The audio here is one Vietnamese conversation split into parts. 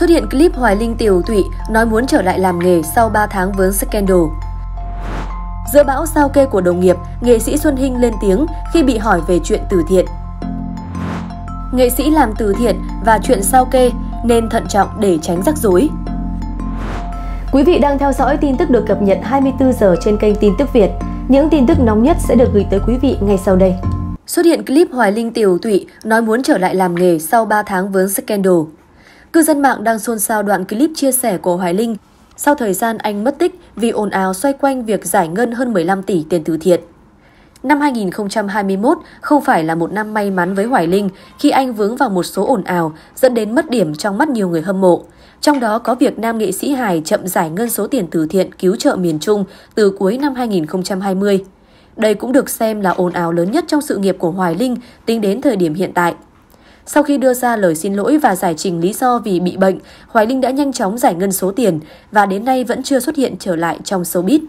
xuất hiện clip Hoài Linh tiều tụy nói muốn trở lại làm nghề sau 3 tháng vướng scandal. Giữa bão sao kê của đồng nghiệp, nghệ sĩ Xuân Hinh lên tiếng khi bị hỏi về chuyện từ thiện. Nghệ sĩ làm từ thiện và chuyện sao kê nên thận trọng để tránh rắc rối. Quý vị đang theo dõi tin tức được cập nhật 24 giờ trên kênh Tin tức Việt. Những tin tức nóng nhất sẽ được gửi tới quý vị ngay sau đây. Xuất hiện clip Hoài Linh tiểu tụy nói muốn trở lại làm nghề sau 3 tháng vướng scandal. Cư dân mạng đang xôn xao đoạn clip chia sẻ của Hoài Linh sau thời gian anh mất tích vì ồn ào xoay quanh việc giải ngân hơn 15 tỷ tiền từ thiện. Năm 2021 không phải là một năm may mắn với Hoài Linh khi anh vướng vào một số ồn ào dẫn đến mất điểm trong mắt nhiều người hâm mộ. Trong đó có việc nam nghệ sĩ Hải chậm giải ngân số tiền từ thiện cứu trợ miền Trung từ cuối năm 2020. Đây cũng được xem là ồn ào lớn nhất trong sự nghiệp của Hoài Linh tính đến thời điểm hiện tại. Sau khi đưa ra lời xin lỗi và giải trình lý do vì bị bệnh, Hoài Linh đã nhanh chóng giải ngân số tiền và đến nay vẫn chưa xuất hiện trở lại trong showbiz.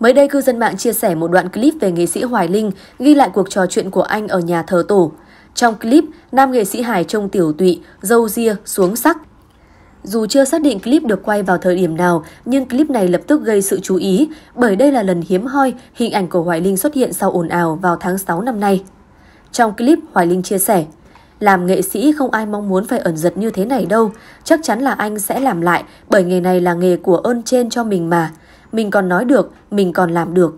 Mới đây, cư dân mạng chia sẻ một đoạn clip về nghệ sĩ Hoài Linh ghi lại cuộc trò chuyện của anh ở nhà thờ tổ. Trong clip, nam nghệ sĩ Hải trông tiểu tụy, dâu ria, xuống sắc. Dù chưa xác định clip được quay vào thời điểm nào, nhưng clip này lập tức gây sự chú ý bởi đây là lần hiếm hoi hình ảnh của Hoài Linh xuất hiện sau ồn ào vào tháng 6 năm nay. Trong clip, Hoài Linh chia sẻ, làm nghệ sĩ không ai mong muốn phải ẩn giật như thế này đâu, chắc chắn là anh sẽ làm lại bởi nghề này là nghề của ơn trên cho mình mà. Mình còn nói được, mình còn làm được.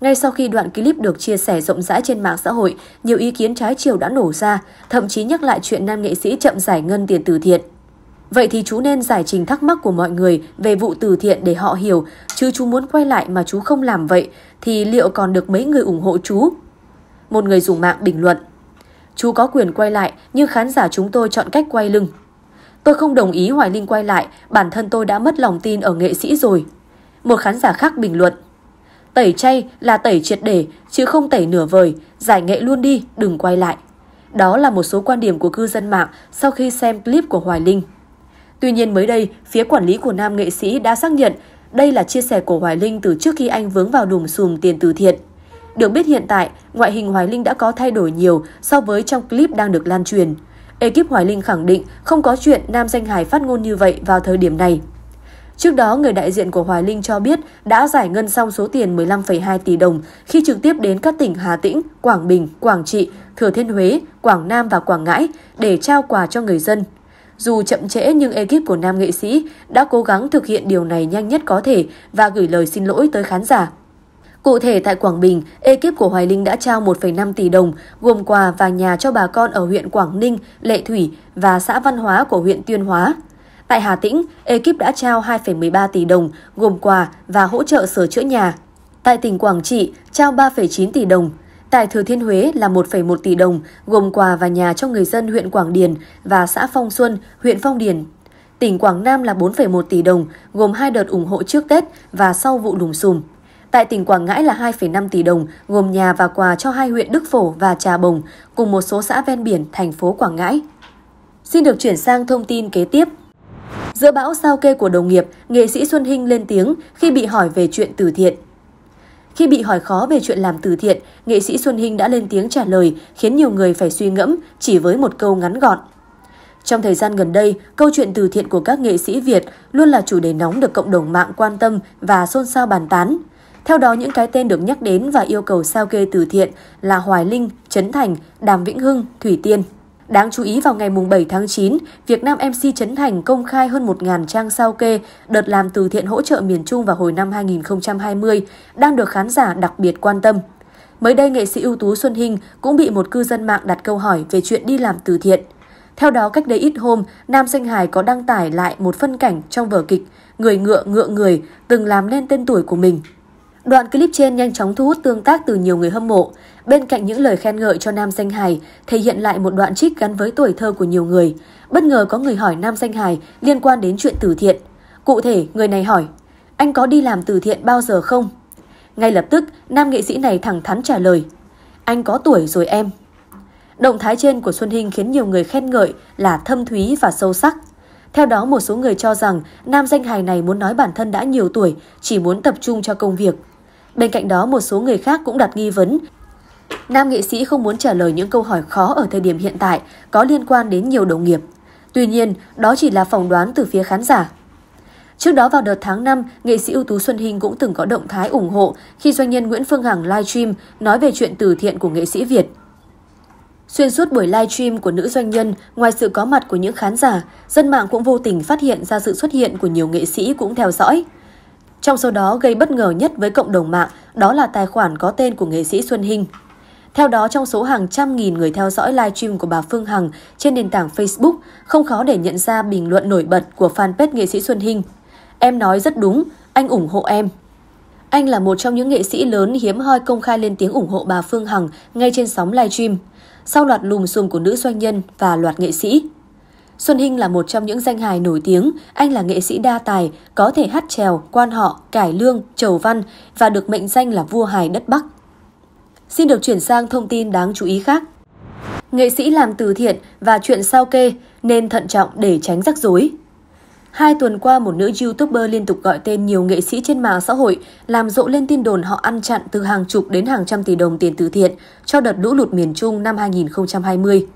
Ngay sau khi đoạn clip được chia sẻ rộng rãi trên mạng xã hội, nhiều ý kiến trái chiều đã nổ ra, thậm chí nhắc lại chuyện nam nghệ sĩ chậm giải ngân tiền từ thiện. Vậy thì chú nên giải trình thắc mắc của mọi người về vụ từ thiện để họ hiểu, chứ chú muốn quay lại mà chú không làm vậy thì liệu còn được mấy người ủng hộ chú? Một người dùng mạng bình luận. Chú có quyền quay lại, nhưng khán giả chúng tôi chọn cách quay lưng. Tôi không đồng ý Hoài Linh quay lại, bản thân tôi đã mất lòng tin ở nghệ sĩ rồi. Một khán giả khác bình luận. Tẩy chay là tẩy triệt để, chứ không tẩy nửa vời, giải nghệ luôn đi, đừng quay lại. Đó là một số quan điểm của cư dân mạng sau khi xem clip của Hoài Linh. Tuy nhiên mới đây, phía quản lý của nam nghệ sĩ đã xác nhận đây là chia sẻ của Hoài Linh từ trước khi anh vướng vào đùm xùm tiền từ thiện. Được biết hiện tại, ngoại hình Hoài Linh đã có thay đổi nhiều so với trong clip đang được lan truyền. Ekip Hoài Linh khẳng định không có chuyện nam danh hài phát ngôn như vậy vào thời điểm này. Trước đó, người đại diện của Hoài Linh cho biết đã giải ngân xong số tiền 15,2 tỷ đồng khi trực tiếp đến các tỉnh Hà Tĩnh, Quảng Bình, Quảng Trị, Thừa Thiên Huế, Quảng Nam và Quảng Ngãi để trao quà cho người dân. Dù chậm trễ nhưng ekip của nam nghệ sĩ đã cố gắng thực hiện điều này nhanh nhất có thể và gửi lời xin lỗi tới khán giả. Cụ thể tại Quảng Bình, ekip của Hoài Linh đã trao 1,5 tỷ đồng gồm quà và nhà cho bà con ở huyện Quảng Ninh, Lệ Thủy và xã Văn Hóa của huyện Tuyên Hóa. Tại Hà Tĩnh, ekip đã trao 2,13 tỷ đồng gồm quà và hỗ trợ sửa chữa nhà. Tại tỉnh Quảng Trị, trao 3,9 tỷ đồng. Tại Thừa Thiên Huế là 1,1 tỷ đồng, gồm quà và nhà cho người dân huyện Quảng Điền và xã Phong Xuân, huyện Phong Điền. Tỉnh Quảng Nam là 4,1 tỷ đồng, gồm hai đợt ủng hộ trước Tết và sau vụ lùm xùm. Tại tỉnh Quảng Ngãi là 2,5 tỷ đồng, gồm nhà và quà cho hai huyện Đức Phổ và Trà Bồng, cùng một số xã ven biển, thành phố Quảng Ngãi. Xin được chuyển sang thông tin kế tiếp. Giữa bão sao kê của đồng nghiệp, nghệ sĩ Xuân Hinh lên tiếng khi bị hỏi về chuyện từ thiện. Khi bị hỏi khó về chuyện làm từ thiện, nghệ sĩ Xuân Hinh đã lên tiếng trả lời, khiến nhiều người phải suy ngẫm chỉ với một câu ngắn gọn. Trong thời gian gần đây, câu chuyện từ thiện của các nghệ sĩ Việt luôn là chủ đề nóng được cộng đồng mạng quan tâm và xôn xao bàn tán. Theo đó, những cái tên được nhắc đến và yêu cầu sao kê từ thiện là Hoài Linh, Trấn Thành, Đàm Vĩnh Hưng, Thủy Tiên. Đáng chú ý vào ngày 7 tháng 9, Việt Nam MC Trấn Thành công khai hơn 1.000 trang sao kê đợt làm từ thiện hỗ trợ miền Trung vào hồi năm 2020 đang được khán giả đặc biệt quan tâm. Mới đây, nghệ sĩ ưu tú Xuân Hinh cũng bị một cư dân mạng đặt câu hỏi về chuyện đi làm từ thiện. Theo đó, cách đây ít hôm, Nam Danh Hải có đăng tải lại một phân cảnh trong vở kịch Người ngựa ngựa người từng làm nên tên tuổi của mình. Đoạn clip trên nhanh chóng thu hút tương tác từ nhiều người hâm mộ. Bên cạnh những lời khen ngợi cho nam danh hài, thể hiện lại một đoạn trích gắn với tuổi thơ của nhiều người. Bất ngờ có người hỏi nam danh hài liên quan đến chuyện từ thiện. Cụ thể, người này hỏi, anh có đi làm từ thiện bao giờ không? Ngay lập tức, nam nghệ sĩ này thẳng thắn trả lời, anh có tuổi rồi em. Động thái trên của Xuân Hinh khiến nhiều người khen ngợi là thâm thúy và sâu sắc. Theo đó, một số người cho rằng nam danh hài này muốn nói bản thân đã nhiều tuổi, chỉ muốn tập trung cho công việc. Bên cạnh đó, một số người khác cũng đặt nghi vấn nam nghệ sĩ không muốn trả lời những câu hỏi khó ở thời điểm hiện tại có liên quan đến nhiều đồng nghiệp. Tuy nhiên, đó chỉ là phỏng đoán từ phía khán giả. Trước đó vào đợt tháng 5, nghệ sĩ ưu tú Xuân Hinh cũng từng có động thái ủng hộ khi doanh nhân Nguyễn Phương Hằng livestream nói về chuyện từ thiện của nghệ sĩ Việt. Xuyên suốt buổi livestream của nữ doanh nhân, ngoài sự có mặt của những khán giả, dân mạng cũng vô tình phát hiện ra sự xuất hiện của nhiều nghệ sĩ cũng theo dõi. Trong số đó gây bất ngờ nhất với cộng đồng mạng đó là tài khoản có tên của nghệ sĩ Xuân Hinh. Theo đó, trong số hàng trăm nghìn người theo dõi livestream của bà Phương Hằng trên nền tảng Facebook, không khó để nhận ra bình luận nổi bật của fanpage nghệ sĩ Xuân Hinh. Em nói rất đúng, anh ủng hộ em. Anh là một trong những nghệ sĩ lớn hiếm hoi công khai lên tiếng ủng hộ bà Phương Hằng ngay trên sóng livestream, sau loạt lùm xùm của nữ doanh nhân và loạt nghệ sĩ. Xuân Hinh là một trong những danh hài nổi tiếng, anh là nghệ sĩ đa tài, có thể hát trèo, quan họ, cải lương, trầu văn và được mệnh danh là vua hài đất Bắc. Xin được chuyển sang thông tin đáng chú ý khác. Nghệ sĩ làm từ thiện và chuyện sao kê nên thận trọng để tránh rắc rối. Hai tuần qua, một nữ YouTuber liên tục gọi tên nhiều nghệ sĩ trên mạng xã hội, làm rộ lên tin đồn họ ăn chặn từ hàng chục đến hàng trăm tỷ đồng tiền từ thiện cho đợt lũ lụt miền Trung năm 2020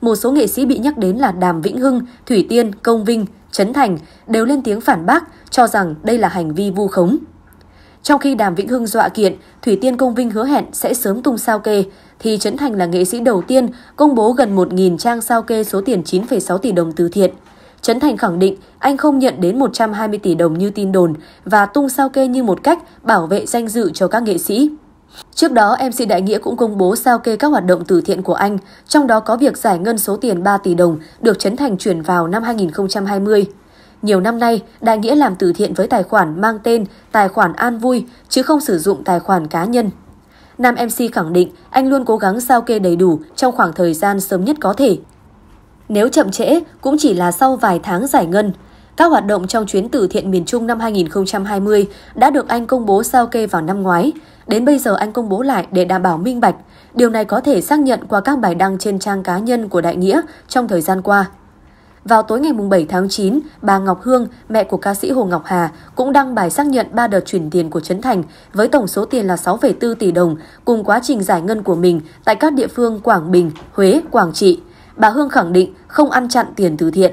một số nghệ sĩ bị nhắc đến là Đàm Vĩnh Hưng, Thủy Tiên, Công Vinh, Trấn Thành đều lên tiếng phản bác cho rằng đây là hành vi vu khống. Trong khi Đàm Vĩnh Hưng dọa kiện, Thủy Tiên Công Vinh hứa hẹn sẽ sớm tung sao kê, thì Trấn Thành là nghệ sĩ đầu tiên công bố gần 1.000 trang sao kê số tiền 9,6 tỷ đồng từ thiện. Trấn Thành khẳng định anh không nhận đến 120 tỷ đồng như tin đồn và tung sao kê như một cách bảo vệ danh dự cho các nghệ sĩ. Trước đó, MC Đại Nghĩa cũng công bố sao kê các hoạt động từ thiện của anh, trong đó có việc giải ngân số tiền 3 tỷ đồng được Trấn Thành chuyển vào năm 2020. Nhiều năm nay, Đại Nghĩa làm từ thiện với tài khoản mang tên Tài khoản An Vui, chứ không sử dụng tài khoản cá nhân. Nam MC khẳng định anh luôn cố gắng sao kê đầy đủ trong khoảng thời gian sớm nhất có thể. Nếu chậm trễ, cũng chỉ là sau vài tháng giải ngân, các hoạt động trong chuyến từ thiện miền Trung năm 2020 đã được anh công bố sao kê vào năm ngoái. Đến bây giờ anh công bố lại để đảm bảo minh bạch. Điều này có thể xác nhận qua các bài đăng trên trang cá nhân của Đại Nghĩa trong thời gian qua. Vào tối ngày 7 tháng 9, bà Ngọc Hương, mẹ của ca sĩ Hồ Ngọc Hà, cũng đăng bài xác nhận 3 đợt chuyển tiền của Trấn Thành với tổng số tiền là 6,4 tỷ đồng cùng quá trình giải ngân của mình tại các địa phương Quảng Bình, Huế, Quảng Trị. Bà Hương khẳng định không ăn chặn tiền từ thiện.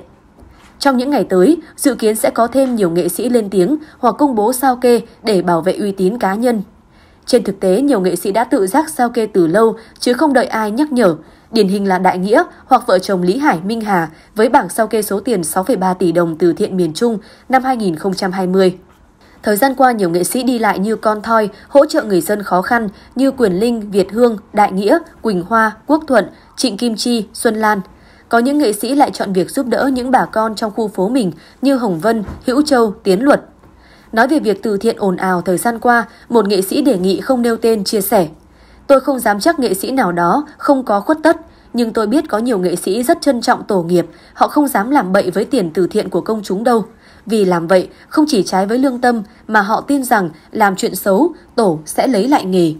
Trong những ngày tới, dự kiến sẽ có thêm nhiều nghệ sĩ lên tiếng hoặc công bố sao kê để bảo vệ uy tín cá nhân. Trên thực tế, nhiều nghệ sĩ đã tự giác sao kê từ lâu chứ không đợi ai nhắc nhở. Điển hình là Đại Nghĩa hoặc vợ chồng Lý Hải Minh Hà với bảng sao kê số tiền 6,3 tỷ đồng từ thiện miền Trung năm 2020. Thời gian qua, nhiều nghệ sĩ đi lại như Con Thoi, hỗ trợ người dân khó khăn như Quyền Linh, Việt Hương, Đại Nghĩa, Quỳnh Hoa, Quốc Thuận, Trịnh Kim Chi, Xuân Lan, có những nghệ sĩ lại chọn việc giúp đỡ những bà con trong khu phố mình như Hồng Vân, Hữu Châu, Tiến Luật. Nói về việc từ thiện ồn ào thời gian qua, một nghệ sĩ đề nghị không nêu tên chia sẻ. Tôi không dám chắc nghệ sĩ nào đó không có khuất tất, nhưng tôi biết có nhiều nghệ sĩ rất trân trọng tổ nghiệp, họ không dám làm bậy với tiền từ thiện của công chúng đâu. Vì làm vậy không chỉ trái với lương tâm mà họ tin rằng làm chuyện xấu, tổ sẽ lấy lại nghề.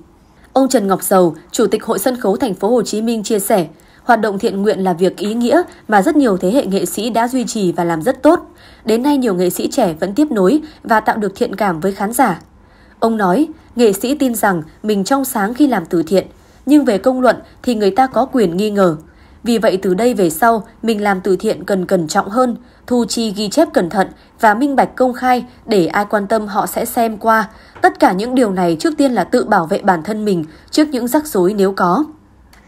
Ông Trần Ngọc Dầu, Chủ tịch Hội Sân khấu Thành phố Hồ Chí Minh chia sẻ, Hoạt động thiện nguyện là việc ý nghĩa mà rất nhiều thế hệ nghệ sĩ đã duy trì và làm rất tốt. Đến nay nhiều nghệ sĩ trẻ vẫn tiếp nối và tạo được thiện cảm với khán giả. Ông nói, nghệ sĩ tin rằng mình trong sáng khi làm từ thiện, nhưng về công luận thì người ta có quyền nghi ngờ. Vì vậy từ đây về sau, mình làm từ thiện cần cẩn trọng hơn, thu chi ghi chép cẩn thận và minh bạch công khai để ai quan tâm họ sẽ xem qua. Tất cả những điều này trước tiên là tự bảo vệ bản thân mình trước những rắc rối nếu có.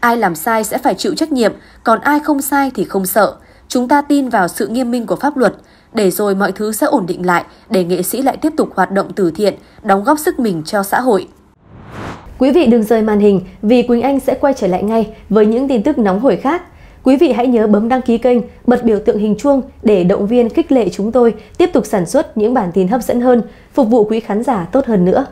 Ai làm sai sẽ phải chịu trách nhiệm, còn ai không sai thì không sợ. Chúng ta tin vào sự nghiêm minh của pháp luật, để rồi mọi thứ sẽ ổn định lại để nghệ sĩ lại tiếp tục hoạt động từ thiện, đóng góp sức mình cho xã hội. Quý vị đừng rời màn hình vì Quỳnh Anh sẽ quay trở lại ngay với những tin tức nóng hổi khác. Quý vị hãy nhớ bấm đăng ký kênh, bật biểu tượng hình chuông để động viên khích lệ chúng tôi tiếp tục sản xuất những bản tin hấp dẫn hơn, phục vụ quý khán giả tốt hơn nữa.